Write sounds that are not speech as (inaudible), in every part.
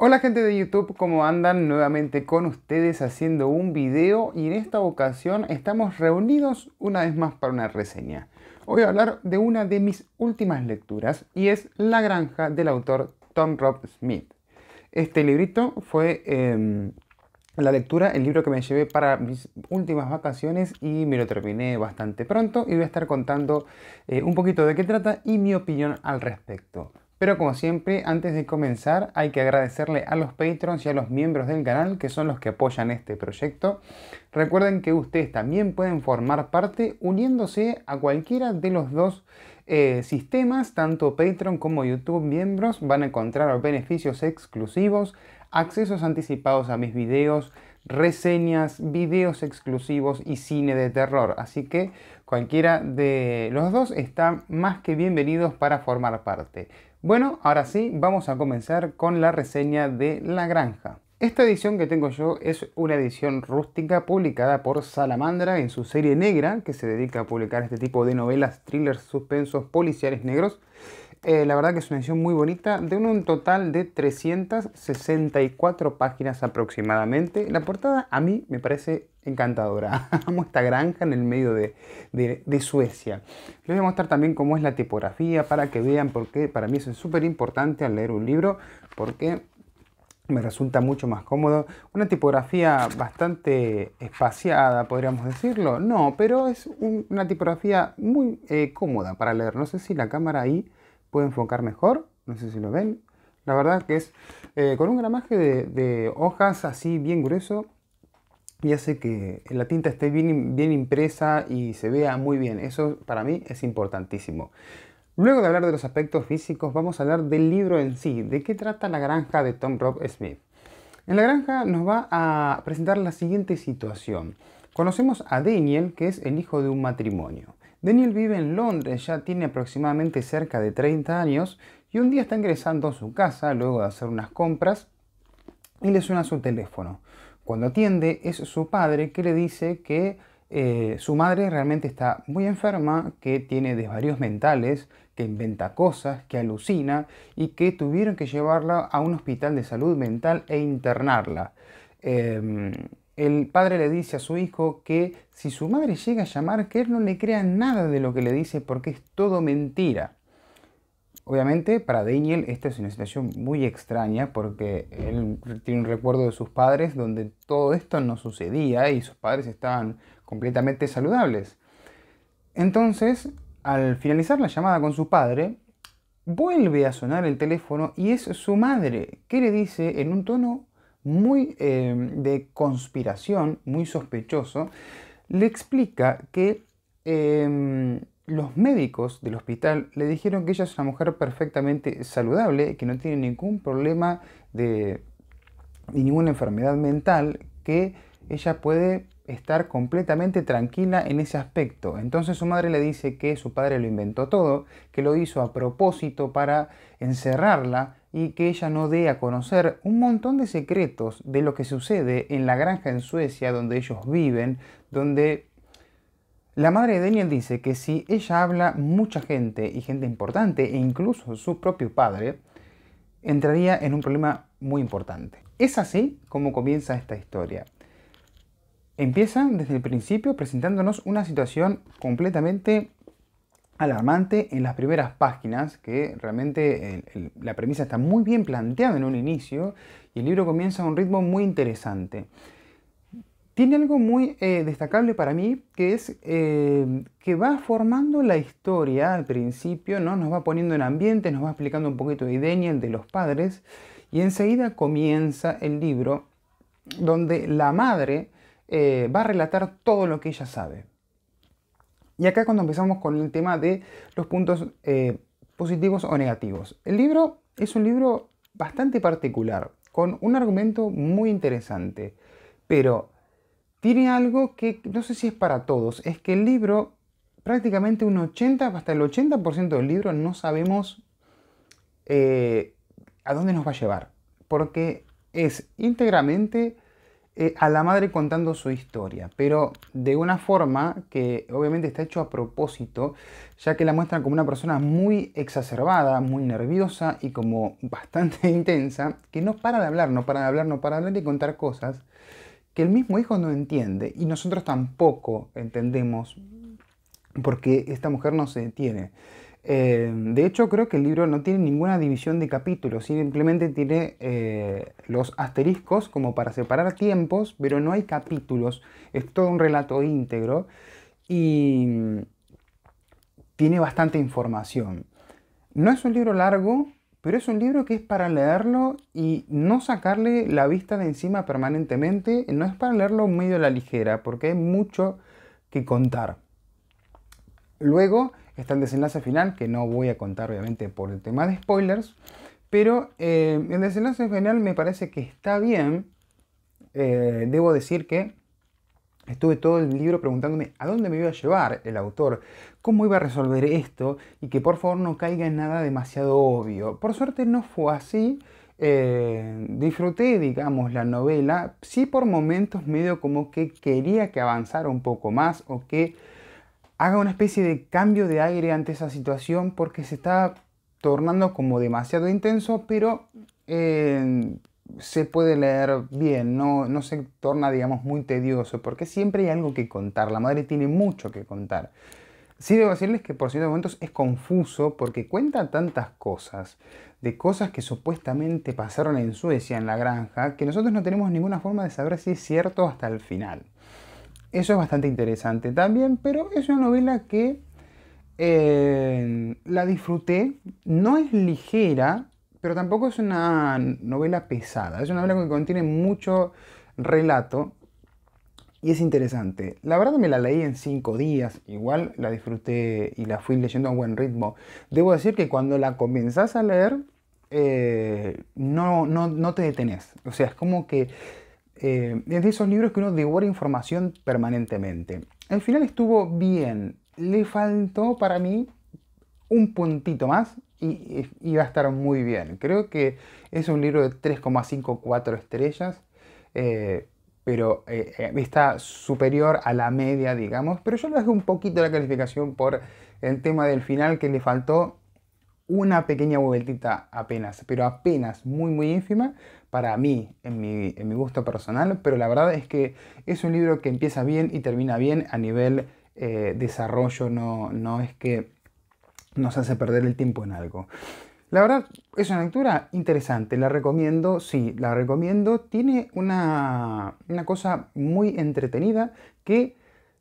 Hola gente de YouTube, ¿cómo andan? Nuevamente con ustedes haciendo un video y en esta ocasión estamos reunidos una vez más para una reseña. Hoy voy a hablar de una de mis últimas lecturas y es La granja del autor Tom Rob Smith. Este librito fue em, la lectura, el libro que me llevé para mis últimas vacaciones y me lo terminé bastante pronto y voy a estar contando eh, un poquito de qué trata y mi opinión al respecto. Pero como siempre, antes de comenzar hay que agradecerle a los patrons y a los miembros del canal que son los que apoyan este proyecto. Recuerden que ustedes también pueden formar parte uniéndose a cualquiera de los dos eh, sistemas, tanto Patreon como YouTube miembros, van a encontrar beneficios exclusivos, accesos anticipados a mis videos, reseñas, videos exclusivos y cine de terror. Así que cualquiera de los dos está más que bienvenidos para formar parte. Bueno, ahora sí, vamos a comenzar con la reseña de La Granja. Esta edición que tengo yo es una edición rústica publicada por Salamandra en su serie negra, que se dedica a publicar este tipo de novelas, thrillers, suspensos, policiales negros. Eh, la verdad que es una edición muy bonita, de un total de 364 páginas aproximadamente. La portada a mí me parece encantadora. Amo (laughs) esta granja en el medio de, Suecia. Les voy a mostrar también cómo es la tipografía para que vean por qué para mí es súper importante al leer un libro, porque me resulta mucho más cómodo. Una tipografía bastante espaciada, podríamos decirlo. No, pero es una tipografía muy eh, cómoda para leer. No sé si la cámara ahí pueden enfocar mejor, no sé si lo ven, la verdad que es eh, con un gramaje de, hojas así bien grueso y hace que la tinta esté bien, bien impresa y se vea muy bien, eso para mí es importantísimo. Luego de hablar de los aspectos físicos, vamos a hablar del libro en sí, de qué trata la granja de Tom Rob Smith. En la granja nos va a presentar la siguiente situación. Conocemos a Daniel, que es el hijo de un matrimonio. Daniel vive en Londres, ya tiene aproximadamente cerca de 30 años y un día está ingresando a su casa luego de hacer unas compras y le suena su teléfono. Cuando atiende es su padre que le dice que eh, su madre realmente está muy enferma, que tiene desvarios mentales, que inventa cosas, que alucina y que tuvieron que llevarla a un hospital de salud mental e internarla. Em, el padre le dice a su hijo que si su madre llega a llamar, que él no le crea nada de lo que le dice porque es todo mentira. Obviamente para Daniel esta es una situación muy extraña porque él tiene un recuerdo de sus padres donde todo esto no sucedía y sus padres estaban completamente saludables. Entonces, al finalizar la llamada con su padre, vuelve a sonar el teléfono y es su madre que le dice en un tono muy em, de conspiración, muy sospechoso, le explica que em, los médicos del hospital le dijeron que ella es una mujer perfectamente saludable, que no tiene ningún problema de, de ninguna enfermedad mental, que ella puede estar completamente tranquila en ese aspecto. Entonces su madre le dice que su padre lo inventó todo, que lo hizo a propósito para encerrarla y que ella no dé a conocer un montón de secretos de lo que sucede en la granja en Suecia donde ellos viven, donde la madre de Daniel dice que si ella habla mucha gente y gente importante e incluso su propio padre, entraría en un problema muy importante. Es así como comienza esta historia. Empieza, desde el principio presentándonos una situación completamente alarmante en las primeras páginas, que realmente la premisa está muy bien planteada en un inicio y el libro comienza a un ritmo muy interesante. Tiene algo muy eh, destacable para mí, que es eh, que va formando la historia al principio, ¿no? nos va poniendo en ambiente, nos va explicando un poquito de el de los padres, y enseguida comienza el libro donde la madre eh, va a relatar todo lo que ella sabe. Y acá cuando empezamos con el tema de los puntos eh, positivos o negativos. El libro es un libro bastante particular, con un argumento muy interesante, pero tiene algo que no sé si es para todos, es que el libro, prácticamente un 80, hasta el 80% del libro no sabemos eh, a dónde nos va a llevar, porque es íntegramente eh, a la madre contando su historia, pero de una forma que obviamente está hecho a propósito, ya que la muestran como una persona muy exacerbada, muy nerviosa y como bastante (laughs) intensa, que no para de hablar, no para de hablar, no para de hablar y contar cosas que el mismo hijo no entiende y nosotros tampoco entendemos porque esta mujer no se detiene. Eh, de hecho, creo que el libro no tiene ninguna división de capítulos, simplemente tiene eh, los asteriscos como para separar tiempos, pero no hay capítulos. Es todo un relato íntegro y mm, tiene bastante información. No es un libro largo, pero es un libro que es para leerlo y no sacarle la vista de encima permanentemente. No es para leerlo medio a la ligera, porque hay mucho que contar. Luego, está el desenlace final, que no voy a contar obviamente por el tema de spoilers, pero eh, el desenlace final me parece que está bien. Eh, debo decir que Estuve todo el libro preguntándome a dónde me iba a llevar el autor, cómo iba a resolver esto y que por favor no caiga en nada demasiado obvio. Por suerte no fue así. Eh, disfruté, digamos, la novela, sí por momentos medio como que quería que avanzara un poco más o que haga una especie de cambio de aire ante esa situación porque se está tornando como demasiado intenso, pero eh, se puede leer bien, no, no se torna, digamos, muy tedioso, porque siempre hay algo que contar, la madre tiene mucho que contar. Sí debo decirles que por ciertos momentos es confuso porque cuenta tantas cosas, de cosas que supuestamente pasaron en Suecia, en la granja, que nosotros no tenemos ninguna forma de saber si es cierto hasta el final. Eso es bastante interesante también, pero es una novela que eh, la disfruté. No es ligera, pero tampoco es una novela pesada. Es una novela que contiene mucho relato y es interesante. La verdad me la leí en cinco días, igual la disfruté y la fui leyendo a buen ritmo. Debo decir que cuando la comenzás a leer, eh, no, no, no te detenés. O sea, es como que eh, es de esos libros que uno devora información permanentemente. El final estuvo bien. Le faltó para mí un puntito más y, iba eh, a estar muy bien. Creo que es un libro de 3,54 estrellas. Eh, pero está superior a la media, digamos. Pero yo le doy un poquito la calificación por el tema del final que le faltó una pequeña vueltita apenas, pero apenas muy muy ínfima para mí, en mi, gusto personal, pero la verdad es que es un libro que empieza bien y termina bien a nivel eh, desarrollo, no, no es que nos hace perder el tiempo en algo. La verdad es una lectura interesante, la recomiendo, sí, la recomiendo. Tiene una, una cosa muy entretenida que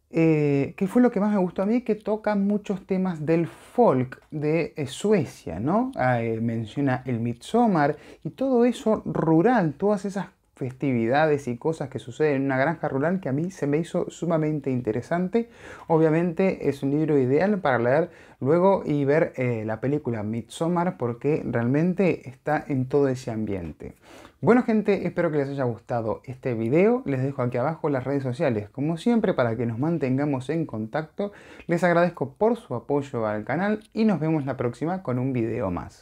eh, que fue lo que más me gustó a mí, que toca muchos temas del folk de eh, Suecia, ¿no? Ah, eh, menciona el Midsommar y todo eso rural, todas esas festividades y cosas que suceden en una granja rural que a mí se me hizo sumamente interesante. Obviamente es un libro ideal para leer luego y ver eh, la película Midsommar porque realmente está en todo ese ambiente. Bueno gente, espero que les haya gustado este video. Les dejo aquí abajo las redes sociales, como siempre, para que nos mantengamos en contacto. Les agradezco por su apoyo al canal y nos vemos la próxima con un video más.